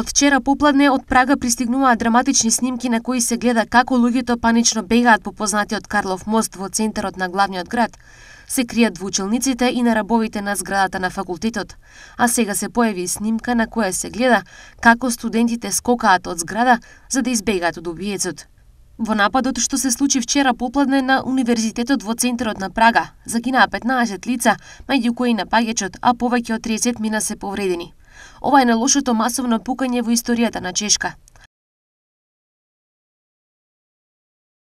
Од вчера попладне од Прага пристигнуваат драматични снимки на кои се гледа како луѓето панично бегаат по познатиот Карлов мост во центарот на главниот град. Се кријат вучелниците и на рабовите на зградата на факултетот. А сега се појави снимка на која се гледа како студентите скокаат од зграда за да избегаат од убиецот. Во нападот што се случи вчера попладне на Универзитетот во центарот на Прага, загинаа 15 лица, меѓу кои напаѓачот, а повеќе од 30 мина се повредени. Ова е најлошото масовно пукање во историјата на Чешка.